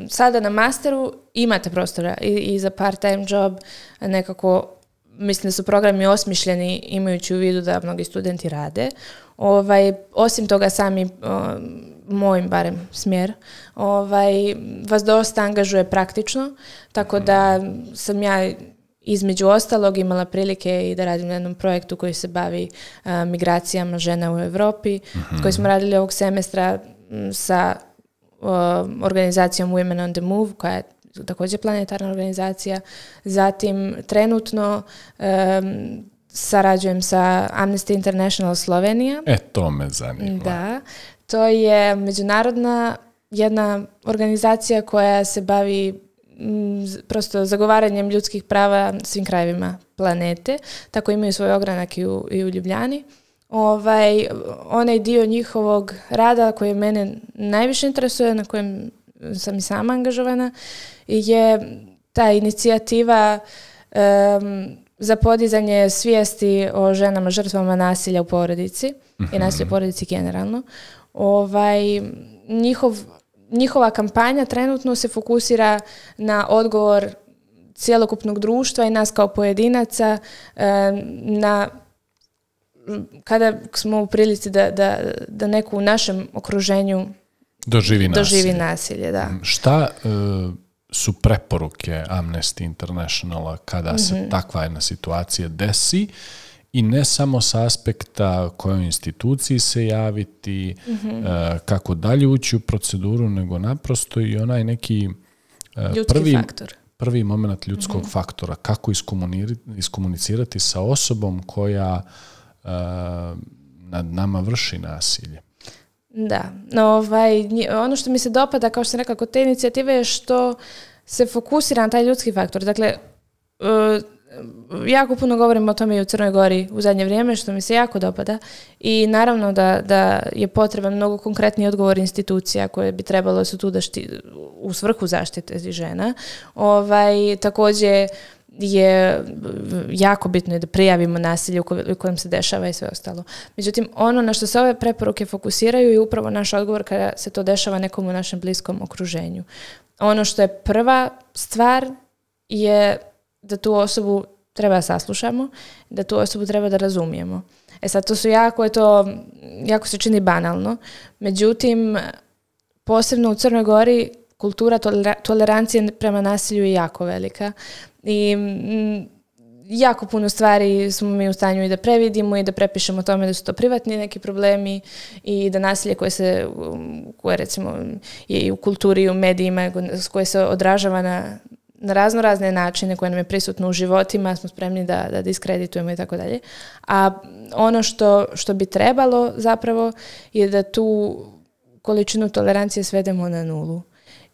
Sada na masteru imate prostora i, za part-time job nekako mislim da su programi osmišljeni imajući u vidu da mnogi studenti rade. Ovaj, osim toga sami mojim barem smjer ovaj, vas dosta angažuje praktično, tako mhm. da sam ja između ostalog imala prilike i da radim na jednom projektu koji se bavi migracijama žena u Europi, mhm. koji smo radili ovog semestra sa organizacijom Women on the Move, koja je također planetarna organizacija. Zatim, trenutno um, sarađujem sa Amnesty International Slovenija. E, to me zanima. Da. To je međunarodna jedna organizacija koja se bavi prosto zagovaranjem ljudskih prava svim krajevima planete, tako imaju svoj ogranak i u, i Ljubljani. Ovaj, onaj dio njihovog rada koji mene najviše interesuje, na kojem sam i sama angažovana, je ta inicijativa za podizanje svijesti o ženama žrtvama nasilja u porodici i mhm. nasilja u porodici generalno. Ovaj, njihov njihova kampanja trenutno se fokusira na odgovor cjelokupnog društva i nas kao pojedinaca na kada smo u prilici da, da, da neko u našem okruženju doživi nasilje. da. Mhm. Šta e, su preporuke Amnesty Internationala kada se mhm. takva jedna situacija desi? i ne samo s aspekta kojoj instituciji se javiti, mhm. e, kako dalje ući u proceduru, nego naprosto i onaj neki e, prvi, prvi moment ljudskog mhm. faktora, kako iskomunicirati sa osobom koja e, nad nama vrši nasilje. Da, no, ovaj, ono što mi se dopada, kao što sam rekla, kod te inicijative je što se fokusira na taj ljudski faktor. Dakle, jako puno govorim o tome i u Crnoj Gori u zadnje vrijeme, što mi se jako dopada. I naravno da, da je potreban mnogo konkretni odgovor institucija koje bi trebalo su tu da šti, u svrhu zaštite žena. Ovaj, također je jako bitno je da prijavimo nasilje u kojem se dešava i sve ostalo. Međutim, ono na što se ove preporuke fokusiraju je upravo naš odgovor kada se to dešava nekom u našem bliskom okruženju. Ono što je prva stvar je da tu osobu treba saslušamo, da tu osobu treba da razumijemo. E sad, to su jako, je to, jako se čini banalno. Međutim, posebno u Crnoj Gori kultura tolerancije prema nasilju je jako velika. I mm, jako puno stvari smo mi u stanju i da previdimo i da prepišemo tome da su to privatni neki problemi i da nasilje koje se koje recimo je i u kulturi i u medijima koje se odražava na, na razno razne načine koje nam je prisutno u životima, smo spremni da, da diskreditujemo i tako dalje. A ono što, što bi trebalo zapravo je da tu količinu tolerancije svedemo na nulu.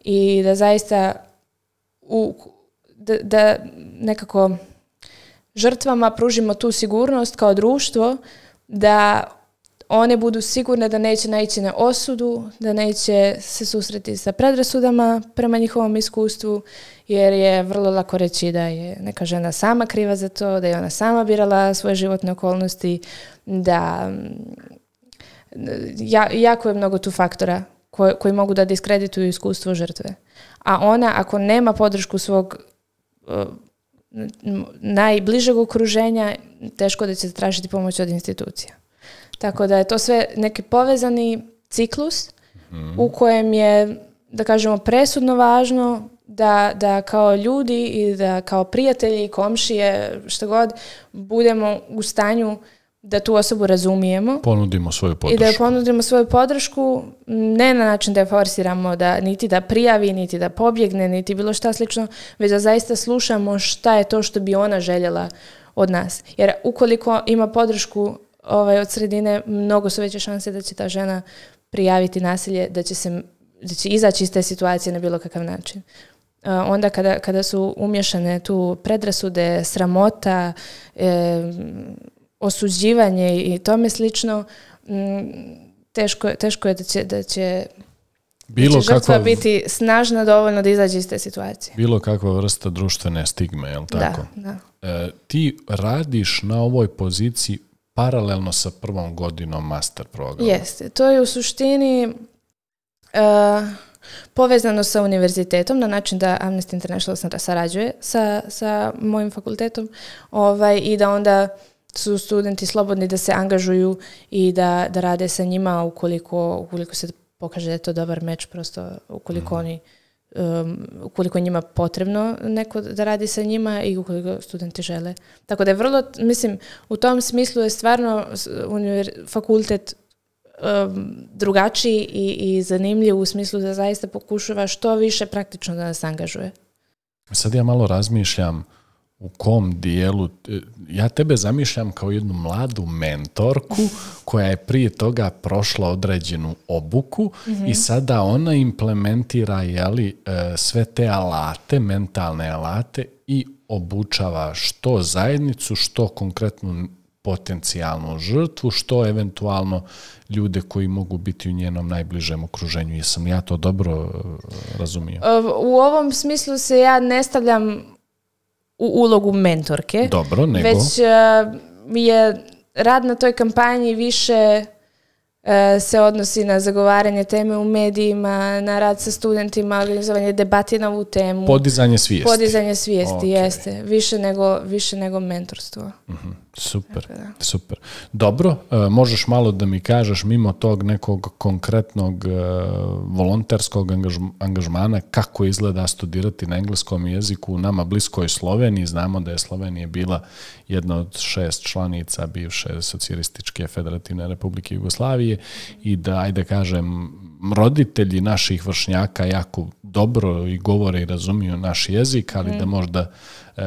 I da zaista u, da nekako žrtvama pružimo tu sigurnost kao društvo da one budu sigurne da neće naići na osudu, da neće se susreti sa predrasudama prema njihovom iskustvu, jer je vrlo lako reći da je neka žena sama kriva za to, da je ona sama birala svoje životne okolnosti, da mm, ja, jako je mnogo tu faktora koji, koji mogu da diskredituju iskustvo žrtve. A ona ako nema podršku svog uh, najbližeg okruženja, teško da će tražiti pomoć od institucija. Tako da je to sve neki povezani ciklus mhm. u kojem je, da kažemo, presudno važno da, da kao ljudi i da kao prijatelji komšije, što god, budemo u stanju da tu osobu razumijemo. Ponudimo svoju podršku. I da ponudimo svoju podršku ne na način da je forsiramo da niti da prijavi, niti da pobjegne, niti bilo šta slično, već da zaista slušamo šta je to što bi ona željela od nas. Jer ukoliko ima podršku ovaj, od sredine, mnogo su veće šanse da će ta žena prijaviti nasilje, da će, se, da će izaći iz te situacije na bilo kakav način. Onda kada, kada su umješane tu predrasude, sramota, osuđivanje i tome slično, teško, teško je da će, da će bilo biti snažna dovoljno da izađe iz te situacije. Bilo kakva vrsta društvene stigme, je tako? Da, da. E, ti radiš na ovoj poziciji paralelno sa prvom godinom master programa. Jeste, to je u suštini uh, povezano sa univerzitetom na način da Amnesty International sarađuje sa, sa mojim fakultetom ovaj, i da onda su studenti slobodni da se angažuju i da, da rade sa njima ukoliko, ukoliko se pokaže da je to dobar meč, prosto ukoliko mhm. oni um, ukoliko njima potrebno neko da radi sa njima i ukoliko studenti žele. Tako da je vrlo, mislim, u tom smislu je stvarno fakultet um, drugačiji i, i zanimljiv u smislu da zaista pokušava što više praktično da nas angažuje. Sad ja malo razmišljam u kom dijelu, e, ja tebe zamišljam kao jednu mladu mentorku koja je prije toga prošla određenu obuku i mhm. sada ona implementira jeli, e, sve te alate, mentalne alate i obučava što zajednicu, što konkretnu potencijalnu žrtvu, što eventualno ljude koji mogu biti u njenom najbližem okruženju. Jesam ja to dobro e, razumio? U ovom smislu se ja ne stavljam u ulogu mentorke. Dobro, Već uh, je rad na toj kampanji više e, se odnosi na zagovaranje teme u medijima, na rad sa studentima, organizovanje debati na ovu temu. Podizanje svijesti. Podizanje svijesti, jeste. Više nego, više nego mentorstvo. Mhm. Super, super. Dobro, e, možeš malo da mi kažeš mimo tog nekog konkretnog e, volonterskog angažmana kako izgleda studirati na engleskom jeziku u nama bliskoj Sloveniji. Znamo da je Slovenija bila jedna od šest članica bivše socijalističke federativne republike Jugoslavije i da, ajde kažem, roditelji naših vršnjaka jako dobro i govore i razumiju naš jezik, ali da mm. možda e,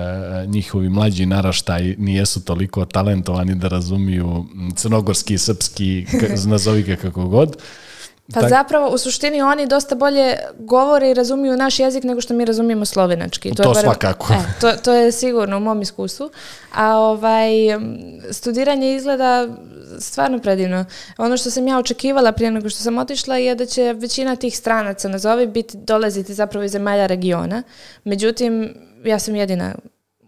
njihovi mlađi naraštaj nijesu toliko talentovani da razumiju crnogorski, srpski, nazovi kako god. Pa zapravo, u suštini oni dosta bolje govore i razumiju naš jezik nego što mi razumijemo slovenački. To, to je barem, svakako. E, to, je sigurno u mom iskustvu. A ovaj, studiranje izgleda stvarno predivno. Ono što sam ja očekivala prije nego što sam otišla je da će većina tih stranaca, nazovi, biti, dolaziti zapravo iz zemalja regiona. Međutim, ja sam jedina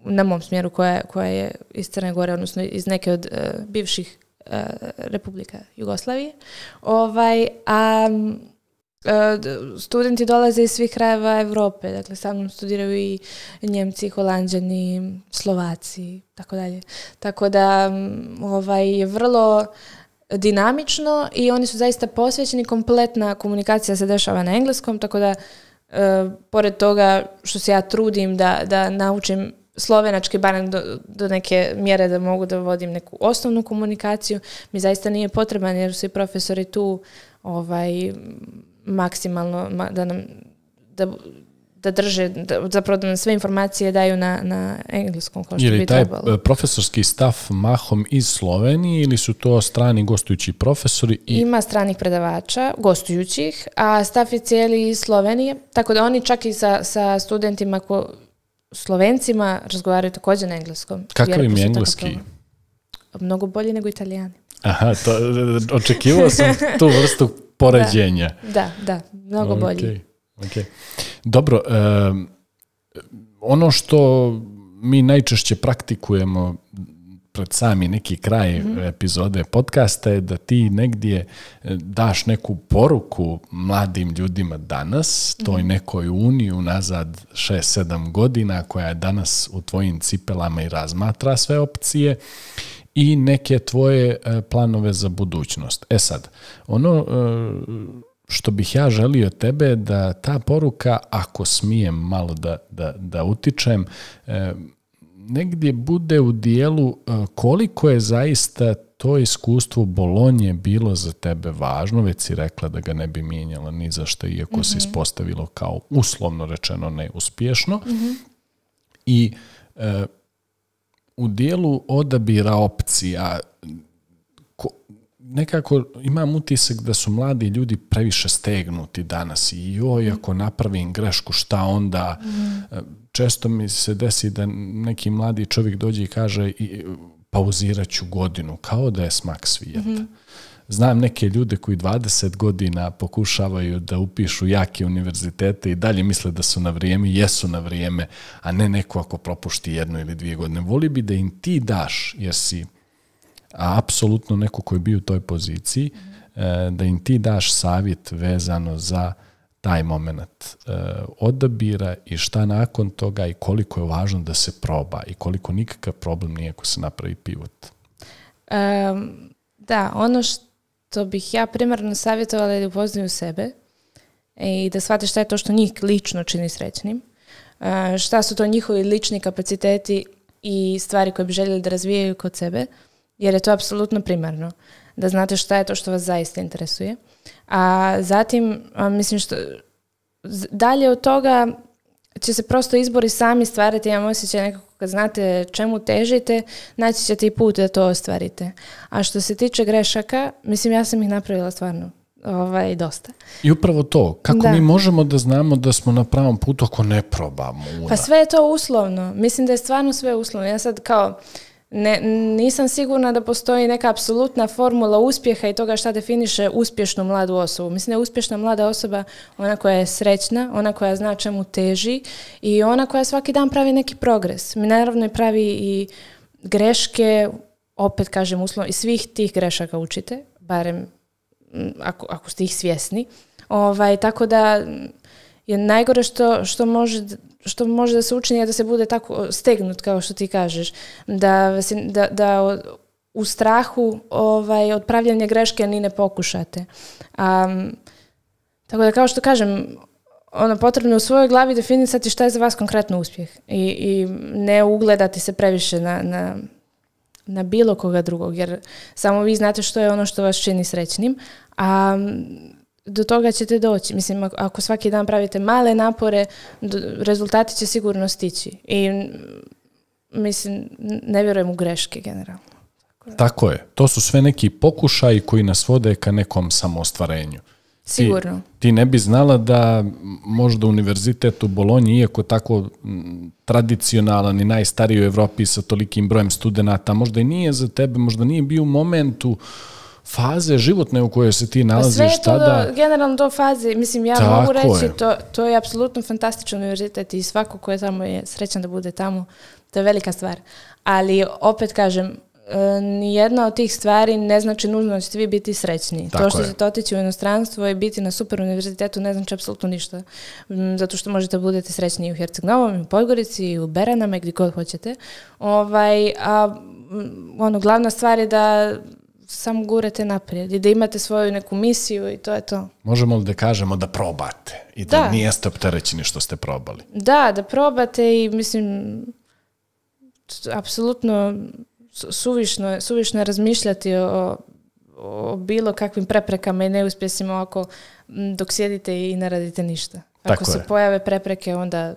na mom smjeru koja, koja je iz Crne Gore, odnosno iz neke od e, bivših Eh, Republika Jugoslavije. Ovaj, a eh, studenti dolaze iz svih krajeva Europe, dakle sa mnom studiraju i Njemci, Holandžani, Slovaci, tako dalje. Tako da mm, ovaj, je vrlo dinamično i oni su zaista posvećeni, kompletna komunikacija se dešava na engleskom, tako da eh, pored toga što se ja trudim da, da naučim slovenački barem do, neke mjere da mogu da vodim neku osnovnu komunikaciju mi zaista nije potreban jer su i profesori tu ovaj maksimalno da nam da, da drže, da, zapravo da nam sve informacije daju na, na engleskom kao što je taj e, profesorski staf mahom iz Slovenije ili su to strani gostujući profesori? I... Ima stranih predavača, gostujućih, a stav je cijeli iz Slovenije, tako da oni čak i sa, sa studentima koji Slovencima razgovaraju također na engleskom. Kakav im engleski? Mnogo bolji nego italijani. Aha, to, očekivao sam tu vrstu poređenja. Da, da, mnogo okay, bolje. Dobro, ono što mi najčešće praktikujemo pred sami neki kraj mhm. epizode podcasta je da ti negdje e, daš neku poruku mladim ljudima danas, toj mhm. nekoj uniji unazad 6-7 godina koja je danas u tvojim cipelama i razmatra sve opcije i neke tvoje e, planove za budućnost. E sad, ono e, što bih ja želio tebe da ta poruka, ako smijem malo da, da, da utičem, negdje bude u dijelu e, koliko je zaista to iskustvo Bolonje bilo za tebe važno, već si rekla da ga ne bi mijenjala ni za što, iako mm ispostavilo kao uslovno rečeno neuspješno. Mhm. I e, u dijelu odabira opcija, nekako imam utisak da su mladi ljudi previše stegnuti danas i joj, ako mhm. napravim grešku, šta onda... Mhm. E, često mi se desi da neki mladi čovjek dođe i kaže i, pauzirat ću godinu, kao da je smak svijeta. Mhm. Znam neke ljude koji 20 godina pokušavaju da upišu jake univerzitete i dalje misle da su na vrijeme, jesu na vrijeme, a ne neko ako propušti jednu ili dvije godine. Voli bi da im ti daš, jesi si a apsolutno neko koji je bio u toj poziciji, mhm. e, da im ti daš savjet vezano za taj moment e, odabira i šta nakon toga i koliko je važno da se proba i koliko nikakav problem nije ako se napravi pivot. da, ono što bih ja primarno savjetovala je da upoznaju sebe i da shvate šta je to što njih lično čini srećnim, e, šta su to njihovi lični kapaciteti i stvari koje bi željeli da razvijaju kod sebe, jer je to apsolutno primarno da znate šta je to što vas zaista interesuje. A zatim, mislim što dalje od toga će se prosto izbori sami stvarati, imam osjećaj nekako kad znate čemu težite, naći ćete i put da to ostvarite. A što se tiče grešaka, mislim ja sam ih napravila stvarno ovaj, dosta. I upravo to, kako mi možemo da znamo da smo na pravom putu ako ne probamo? Pa sve je to uslovno, mislim da je stvarno sve uslovno. Ja sad kao, ne, nisam sigurna da postoji neka apsolutna formula uspjeha i toga šta definiše uspješnu mladu osobu. Mislim da je uspješna mlada osoba ona koja je srećna, ona koja zna čemu teži i ona koja svaki dan pravi neki progres. Mi naravno i pravi i greške, opet kažem uslovno, i svih tih grešaka učite, barem ako, ako ste ih svjesni. Ovaj, tako da je najgore što, što može što može da se učini je da se bude tako stegnut kao što ti kažeš da, da, da u strahu ovaj, od pravljanja greške ni ne pokušate tako da kao što kažem ono, potrebno je u svojoj glavi definisati šta je za vas konkretno uspjeh i, i ne ugledati se previše na, na, na, bilo koga drugog, jer samo vi znate što je ono što vas čini srećnim, a do toga ćete doći. Mislim, ako svaki dan pravite male napore, rezultati će sigurno stići. I mislim, ne vjerujem u greške generalno. Tako je. To su sve neki pokušaji koji nas vode ka nekom samostvarenju. Sigurno. Ti, ne bi znala da možda univerzitet u Bolonji, iako tako tradicionalan i najstariji u Europi sa tolikim brojem studenata, možda i nije za tebe, možda nije bio u momentu faze životne u kojoj se ti pa nalaziš tada. sve je to generalno do faze, mislim ja Tako mogu reći, To, to je apsolutno fantastičan univerzitet i svako ko je tamo je srećan da bude tamo, to je velika stvar. Ali opet kažem, e, nijedna od tih stvari ne znači nužno da ćete vi biti srećni. to što ćete otići u inostranstvo i biti na super univerzitetu ne znači apsolutno ništa. Zato što možete budete srećni i u Herceg Novom, i u Podgorici, i u Beranama, i gdje god hoćete. Ovaj, a ono, glavna stvar je da samo gurate naprijed i da imate svoju neku misiju i to je to. Možemo li da kažemo da probate i da, da. nijeste opterećeni što ste probali? Da, da probate i mislim apsolutno suvišno, suvišno je razmišljati o, bilo kakvim preprekama i neuspjesima ako dok sjedite i ne radite ništa. Ako se pojave prepreke onda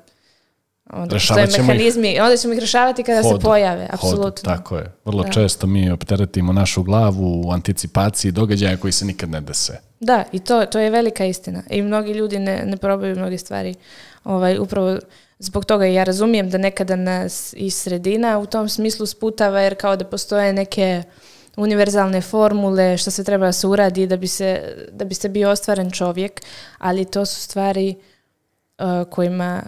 onda mehanizmi, ih, onda ćemo ih kada se pojave, apsolutno. Tako je. Vrlo često mi opteretimo našu glavu u anticipaciji događaja koji se nikad ne dese. Da, i to, to je velika istina. I mnogi ljudi ne, ne probaju mnoge stvari. Ovaj, upravo zbog toga ja razumijem da nekada nas i sredina u tom smislu sputava jer kao da postoje neke univerzalne formule što se treba da se uradi da bi se, da bi bio ostvaren čovjek, ali to su stvari eh, kojima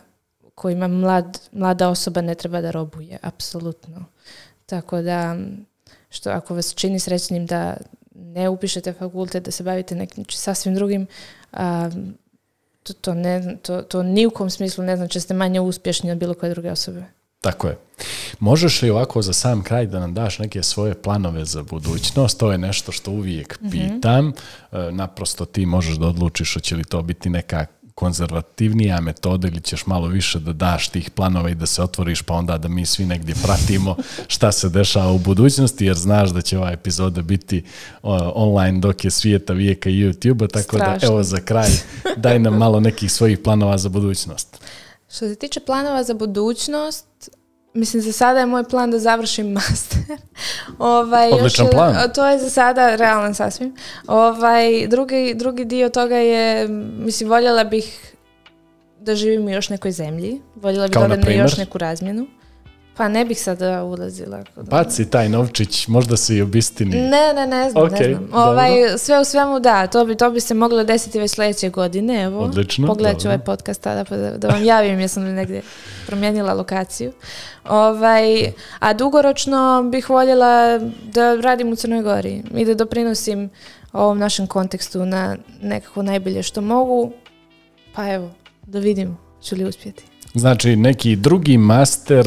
kojima mlad, mlada osoba ne treba da robuje, apsolutno. Tako da, što ako vas čini srećnim da ne upišete fakultet, da se bavite nekim sasvim drugim, a, to, to, ne, to, to ni u kom smislu ne znači da ste manje uspješni od bilo koje druge osobe. Tako je. Možeš li ovako za sam kraj da nam daš neke svoje planove za budućnost? To je nešto što uvijek mhm. pitam. E, naprosto ti možeš da odlučiš hoće li to biti neka konzervativnija metoda ili ćeš malo više da daš tih planova i da se otvoriš pa onda da mi svi negdje pratimo šta se dešava u budućnosti jer znaš da će ova epizoda biti online dok je svijeta vijeka i YouTube-a tako da evo za kraj daj nam malo nekih svojih planova za budućnost. Što se tiče planova za budućnost, mislim za sada je moj plan da završim master. ovaj, Odličan još, plan. To je za sada realan sasvim. Ovaj, drugi, drugi dio toga je, mislim, voljela bih da živim u još nekoj zemlji. Voljela bih da odem još neku razmjenu. Pa ne bih sada e, ulazila. Baci taj novčić, možda se i obistini. Ne, ne, ne znam, ne znam. Ovaj, sve u svemu da, to bi, to bi se moglo desiti već sljedeće godine. Evo, Odlično. Pogledat ću ovaj podcast tada pa da, vam javim, jesam li negdje promijenila lokaciju. Ovaj, a dugoročno bih voljela da radim u Crnoj Gori i da doprinosim ovom našem kontekstu na nekako najbolje što mogu. Pa evo, da vidimo ću li uspjeti. Znači neki drugi master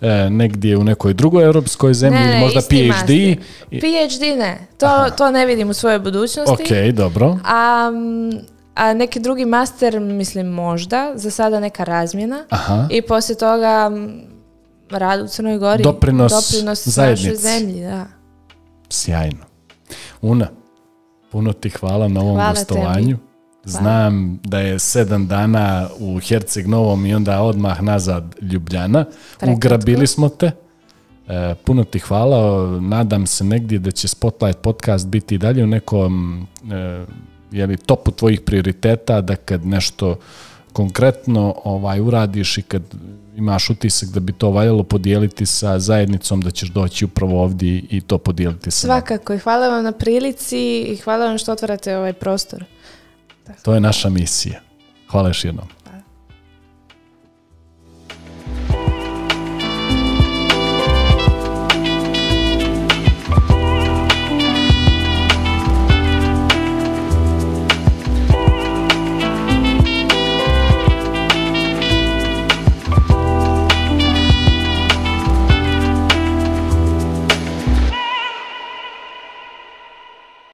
e, negdje u nekoj drugoj europskoj zemlji, ne, možda PhD? PhD ne, to, to ne vidim u svojoj budućnosti. Ok, dobro. A, a neki drugi master, mislim možda, za sada neka razmjena i poslije toga rad u Crnoj Gori. Doprinos, doprinos zemlji, da. Sjajno. Una, puno ti hvala na ovom hvala gostovanju. Tebi. Pa. Znam da je sedam dana u Herceg Novom i onda odmah nazad Ljubljana. Ugrabili smo te. E, puno ti hvala. Nadam se negdje da će Spotlight podcast biti i dalje u nekom e, jeli, topu tvojih prioriteta, da kad nešto konkretno ovaj uradiš i kad imaš utisak da bi to valjalo podijeliti sa zajednicom, da ćeš doći upravo ovdje i to podijeliti sa Svakako i hvala vam na prilici i hvala vam što otvarate ovaj prostor. To je naša misija. Hvala još jednom.